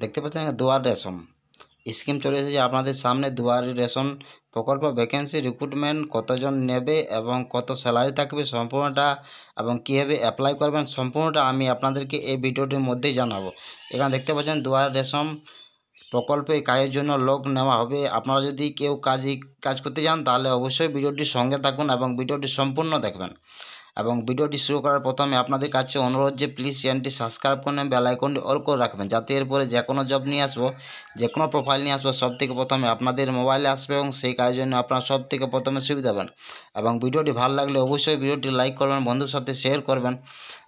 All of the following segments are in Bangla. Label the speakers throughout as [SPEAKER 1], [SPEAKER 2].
[SPEAKER 1] দেখতে পাচ্ছেন দুয়ার রেশন স্কিম চলে এসেছে আপনাদের সামনে দুয়ার রেশন প্রকল্প ভ্যাকেন্সি রিক্রুটমেন্ট কতজন নেবে এবং কত স্যালারি থাকবে সম্পূর্ণটা এবং কীভাবে অ্যাপ্লাই করবেন সম্পূর্ণটা আমি আপনাদেরকে এই ভিডিওটির মধ্যেই জানাবো এখানে দেখতে পাচ্ছেন দুয়ার রেশন প্রকল্পে কাজের জন্য লোক নেওয়া হবে আপনারা যদি কেউ কাজই কাজ করতে যান তাহলে অবশ্যই ভিডিওটির সঙ্গে থাকুন এবং ভিডিওটি সম্পূর্ণ দেখবেন এবং ভিডিওটি শুরু করার প্রথমে আপনাদের কাছে অনুরোধ যে প্লিজ চ্যানেলটি সাবস্ক্রাইব করে বেল আইকনটি অল করে রাখবেন যাতে এরপরে যে কোনো জব নিয়ে আসবো যে কোনো প্রোফাইল নিয়ে আসবো সব থেকে প্রথমে আপনাদের মোবাইলে আসবে এবং সেই কাজের জন্য আপনারা সব থেকে প্রথমে সুবিধা পাবেন এবং ভিডিওটি ভালো লাগলে অবশ্যই ভিডিওটি লাইক করবেন বন্ধুর সাথে শেয়ার করবেন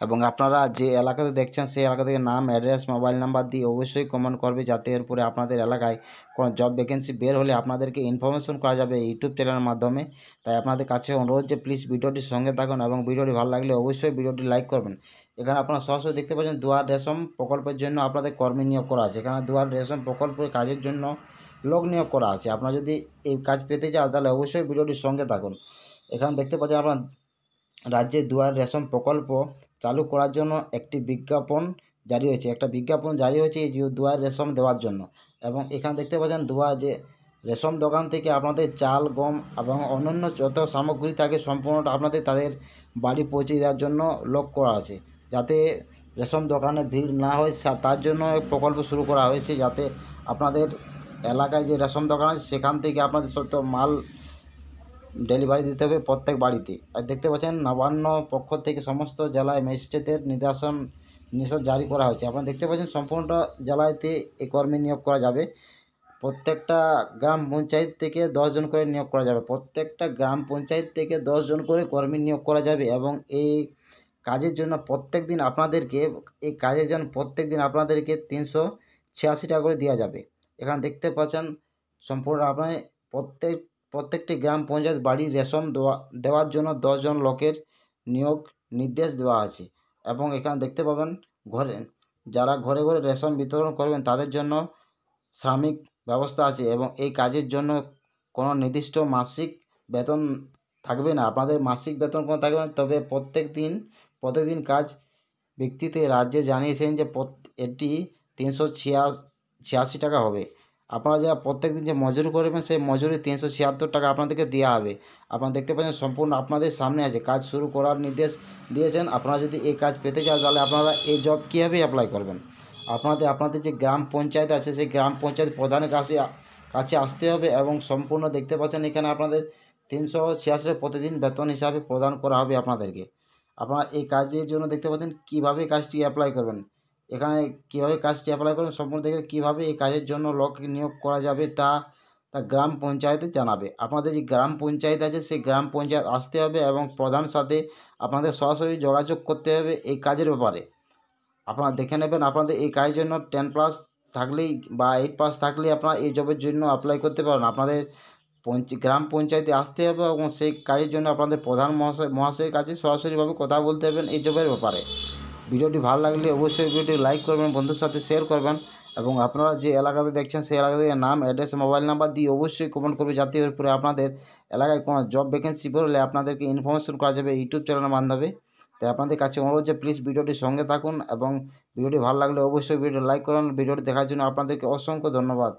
[SPEAKER 1] এবং আপনারা যে এলাকাতে দেখছেন সেই এলাকা থেকে নাম অ্যাড্রেস মোবাইল নাম্বার দিয়ে অবশ্যই কমেন্ট করবে যাতে এরপরে আপনাদের এলাকায় কোনো জব ভ্যাকেন্সি বের হলে আপনাদেরকে ইনফরমেশন করা যাবে ইউটিউব চ্যানেলের মাধ্যমে তাই আপনাদের কাছে অনুরোধ যে প্লিজ ভিডিওটির সঙ্গে থাকুন এবং ভিডিওটি ভালো লাগলে অবশ্যই ভিডিওটি লাইক করবেন এখানে আপনারা সরাসরি দেখতে পাচ্ছেন দুয়ার রেশম প্রকল্পের জন্য আপনাদের কর্মী নিয়োগ করা আছে এখানে দুয়ার রেশম প্রকল্পের কাজের জন্য লোক নিয়োগ করা আছে আপনারা যদি এই কাজ পেতে চান তাহলে অবশ্যই ভিডিওটির সঙ্গে থাকুন এখানে দেখতে পাচ্ছেন আপনার রাজ্যে দুয়ার রেশম প্রকল্প চালু করার জন্য একটি বিজ্ঞাপন জারি হয়েছে একটা বিজ্ঞাপন জারি হয়েছে এই দুয়ার রেশম দেওয়ার জন্য এবং এখানে দেখতে পাচ্ছেন দুয়ার যে রেশম দোকান থেকে আপনাদের চাল গম এবং অন্যান্য যত সামগ্রী থাকে সম্পূর্ণটা আপনাদের তাদের বাড়ি পৌঁছে দেওয়ার জন্য লক করা আছে যাতে রেশন দোকানে ভিড় না হয় তার জন্য প্রকল্প শুরু করা হয়েছে যাতে আপনাদের এলাকায় যে রেশন দোকান আছে সেখান থেকে আপনাদের সত্য মাল ডেলিভারি দিতে হবে প্রত্যেক বাড়িতে আর দেখতে পাচ্ছেন নবান্ন পক্ষ থেকে সমস্ত জেলায় ম্যাজিস্ট্রেটের নির্দেশন নিষেধ জারি করা হয়েছে আপনারা দেখতে পাচ্ছেন সম্পূর্ণটা জেলাতে এ কর্মী নিয়োগ করা যাবে প্রত্যেকটা গ্রাম পঞ্চায়েত থেকে দশজন করে নিয়োগ করা যাবে প্রত্যেকটা গ্রাম পঞ্চায়েত থেকে দশজন করে কর্মী নিয়োগ করা যাবে এবং এই কাজের জন্য প্রত্যেক দিন আপনাদেরকে এই কাজের জন্য প্রত্যেক দিন আপনাদেরকে তিনশো ছিয়াশি টাকা করে দেওয়া যাবে এখানে দেখতে পাচ্ছেন সম্পূর্ণ আপনার প্রত্যেক প্রত্যেকটি গ্রাম পঞ্চায়েত বাড়ির রেশন দেওয়া দেওয়ার জন্য দশজন লোকের নিয়োগ নির্দেশ দেওয়া আছে এবং এখানে দেখতে পাবেন ঘরে যারা ঘরে ঘরে রেশন বিতরণ করবেন তাদের জন্য শ্রমিক ব্যবস্থা আছে এবং এই কাজের জন্য কোনো নির্দিষ্ট মাসিক বেতন থাকবে না আপনাদের মাসিক বেতন কোনো থাকবে না তবে প্রত্যেক দিন দিন কাজ ব্যক্তিতে রাজ্যে জানিয়েছেন যে এটি তিনশো ছিয়াশি টাকা হবে আপনারা যারা প্রত্যেক দিন যে মজুরি করবেন সেই মজুরি তিনশো ছিয়াত্তর টাকা আপনাদেরকে দেওয়া হবে আপনারা দেখতে পাচ্ছেন সম্পূর্ণ আপনাদের সামনে আছে কাজ শুরু করার নির্দেশ দিয়েছেন আপনারা যদি এই কাজ পেতে চান তাহলে আপনারা এই জব কীভাবে অ্যাপ্লাই করবেন আপনাদের আপনাদের যে গ্রাম পঞ্চায়েত আছে সেই গ্রাম পঞ্চায়েত প্রধানের কাছে কাছে আসতে হবে এবং সম্পূর্ণ দেখতে পাচ্ছেন এখানে আপনাদের তিনশো ছিয়াশি প্রতিদিন বেতন হিসাবে প্রদান করা হবে আপনাদেরকে আপনারা এই কাজের জন্য দেখতে পাচ্ছেন কীভাবে কাজটি অ্যাপ্লাই করবেন এখানে কীভাবে কাজটি অ্যাপ্লাই করবেন সম্পূর্ণ দেখে কীভাবে এই কাজের জন্য লোক নিয়োগ করা যাবে তা তা গ্রাম পঞ্চায়েতে জানাবে আপনাদের যে গ্রাম পঞ্চায়েত আছে সেই গ্রাম পঞ্চায়েত আসতে হবে এবং প্রধান সাথে আপনাদের সরাসরি যোগাযোগ করতে হবে এই কাজের ব্যাপারে আপনারা দেখে নেবেন আপনাদের এই কাজের জন্য টেন প্লাস থাকলেই বা এইট পাস থাকলেই আপনারা এই জবের জন্য অ্যাপ্লাই করতে পারেন আপনাদের গ্রাম পঞ্চায়েতে আসতে হবে এবং সেই কাজের জন্য আপনাদের প্রধান মহাশয় মহাশয়ের কাছে সরাসরিভাবে কথা বলতে হবেন এই জবের ব্যাপারে ভিডিওটি ভালো লাগলে অবশ্যই ভিডিওটি লাইক করবেন বন্ধুর সাথে শেয়ার করবেন এবং আপনারা যে এলাকাতে দেখছেন সেই এলাকাতে নাম অ্যাড্রেস মোবাইল নাম্বার দিয়ে অবশ্যই কমেন্ট করবে যাতে এরপরে আপনাদের এলাকায় কোনো জব ভ্যাকেন্সি পড়লে আপনাদেরকে ইনফরমেশন করা যাবে ইউটিউব চ্যানেলের মাধ্যমে তাই আপনাদের কাছে অনুরোধ যে প্লিজ ভিডিওটির সঙ্গে থাকুন এবং ভিডিওটি ভালো লাগলে অবশ্যই ভিডিও লাইক করুন ভিডিওটি দেখার জন্য আপনাদেরকে অসংখ্য ধন্যবাদ